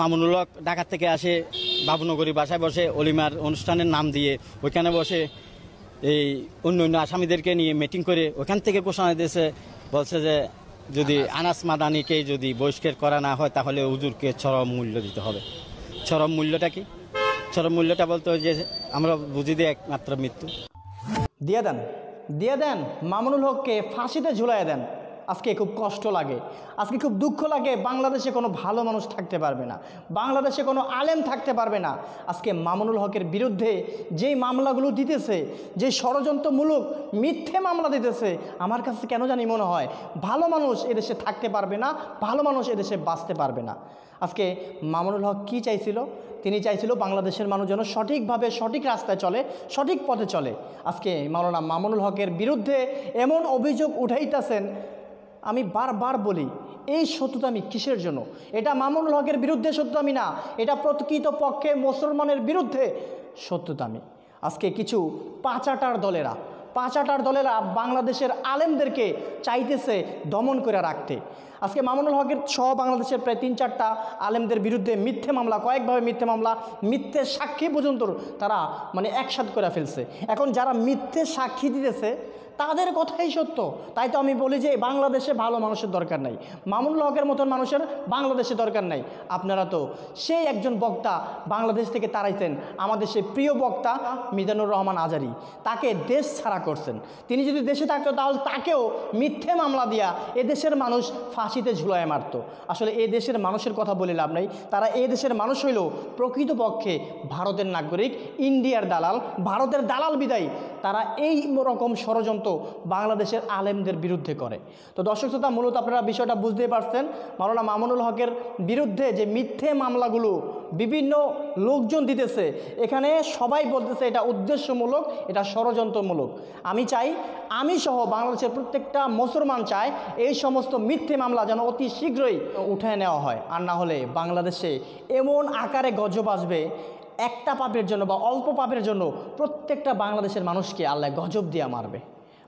মামুনুল হক ঢাকা থেকে আসে বাবুনগরী বাসায় বসে অলিমার অনুষ্ঠানের নাম দিয়ে ওইখানে বসে এই অন্য অন্য আসামিদেরকে নিয়ে মিটিং করে ওখান থেকে ঘোষণা দিয়েছে বলছে যে যদি আনাস মাদানিকে যদি বহিষ্কার করা না হয় তাহলে উজুরকে চরম মূল্য দিতে হবে চরম মূল্যটা কি চরম মূল্যটা বলতে যে আমরা বুঝি দিই একমাত্র মৃত্যু দিয়ে দেন দিয়ে দেন মামুনুল হককে ফাঁসিতে ঝুলাই দেন আজকে খুব কষ্ট লাগে আজকে খুব দুঃখ লাগে বাংলাদেশে কোনো ভালো মানুষ থাকতে পারবে না বাংলাদেশে কোনো আলেম থাকতে পারবে না আজকে মামুনুল হকের বিরুদ্ধে যেই মামলাগুলো দিতেছে যে ষড়যন্ত্রমূলক মিথ্যে মামলা দিতেছে আমার কাছে কেন জানি মনে হয় ভালো মানুষ এদেশে থাকতে পারবে না ভালো মানুষ এদেশে বাঁচতে পারবে না আজকে মামুনুল হক কী চাইছিল তিনি চাইছিল বাংলাদেশের মানুষ যেন সঠিকভাবে সঠিক রাস্তায় চলে সঠিক পথে চলে আজকে মাওলানা মামুনুল হকের বিরুদ্ধে এমন অভিযোগ উঠাইতেছেন আমি বারবার বলি এই শত্রুতা আমি কিসের জন্য এটা মামুনুল হকের বিরুদ্ধে শত্রুতামি না এটা প্রকৃত পক্ষে মুসলমানের বিরুদ্ধে আমি আজকে কিছু পাঁচাটার দলেরা পাঁচাটার দলেরা বাংলাদেশের আলেমদেরকে চাইতেছে দমন করে রাখতে আজকে মামুনুল হকের ছ বাংলাদেশের প্রায় তিন চারটা আলেমদের বিরুদ্ধে মিথ্যে মামলা কয়েকভাবে মিথ্যে মামলা মিথ্যে সাক্ষী পর্যন্ত তারা মানে একসাথ করে ফেলছে এখন যারা মিথ্যে সাক্ষী দিতেছে তাদের কথাই সত্য তাই তো আমি বলি যে বাংলাদেশে ভালো মানুষের দরকার নাই মামুনুল হকের মতন মানুষের বাংলাদেশে দরকার নাই আপনারা তো সেই একজন বক্তা বাংলাদেশ থেকে তাড়াইছেন আমাদের সেই প্রিয় বক্তা মিজানুর রহমান আজারি তাকে দেশ ছাড়া করছেন তিনি যদি দেশে থাকতো তাহলে তাকেও মিথ্যে মামলা দিয়া এদেশের মানুষ ফাঁসিতে ঝুলায় মারত আসলে এ দেশের মানুষের কথা বলে লাভ নাই তারা এ দেশের মানুষ হইলেও প্রকৃতপক্ষে ভারতের নাগরিক ইন্ডিয়ার দালাল ভারতের দালাল বিদায়ী তারা এই রকম ষড়যন্ত্র মতো বাংলাদেশের আলেমদের বিরুদ্ধে করে তো দর্শক শ্রোতা মূলত আপনারা বিষয়টা বুঝতেই পারছেন মাওলানা মামুনুল হকের বিরুদ্ধে যে মিথ্যে মামলাগুলো বিভিন্ন লোকজন দিতেছে এখানে সবাই বলতেছে এটা উদ্দেশ্যমূলক এটা ষড়যন্ত্রমূলক আমি চাই আমি সহ বাংলাদেশের প্রত্যেকটা মুসলমান চায় এই সমস্ত মিথ্যে মামলা যেন অতি শীঘ্রই উঠে নেওয়া হয় আর না হলে বাংলাদেশে এমন আকারে গজব আসবে একটা পাপের জন্য বা অল্প পাপের জন্য প্রত্যেকটা বাংলাদেশের মানুষকে আল্লাহ গজব দিয়া মারবে